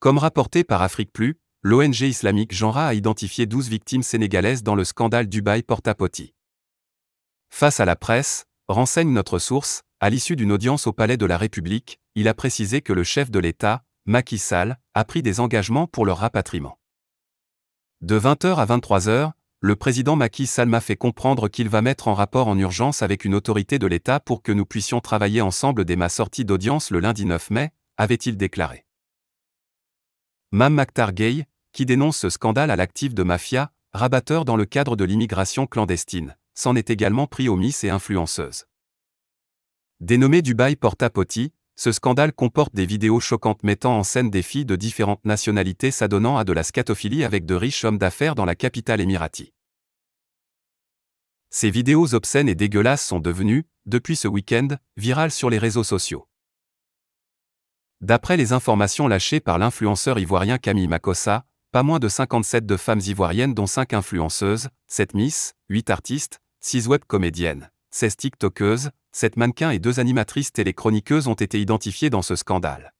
Comme rapporté par Afrique Plus, l'ONG islamique Genra a identifié 12 victimes sénégalaises dans le scandale Dubaï Portapoti. Face à la presse, renseigne notre source, à l'issue d'une audience au Palais de la République, il a précisé que le chef de l'État, Macky Sall, a pris des engagements pour leur rapatriement. De 20h à 23h, le président Macky Sall m'a fait comprendre qu'il va mettre en rapport en urgence avec une autorité de l'État pour que nous puissions travailler ensemble dès ma sortie d'audience le lundi 9 mai, avait-il déclaré. Mam Gay, qui dénonce ce scandale à l'actif de mafia, rabatteur dans le cadre de l'immigration clandestine, s'en est également pris au miss et influenceuse. Dénommé Dubaï Porta Poti, ce scandale comporte des vidéos choquantes mettant en scène des filles de différentes nationalités s'adonnant à de la scatophilie avec de riches hommes d'affaires dans la capitale émiratie. Ces vidéos obscènes et dégueulasses sont devenues, depuis ce week-end, virales sur les réseaux sociaux. D'après les informations lâchées par l'influenceur ivoirien Camille Makossa, pas moins de 57 de femmes ivoiriennes dont 5 influenceuses, 7 miss, 8 artistes, 6 web comédiennes, 16 tiktokeuses, 7 mannequins et 2 animatrices téléchroniqueuses ont été identifiées dans ce scandale.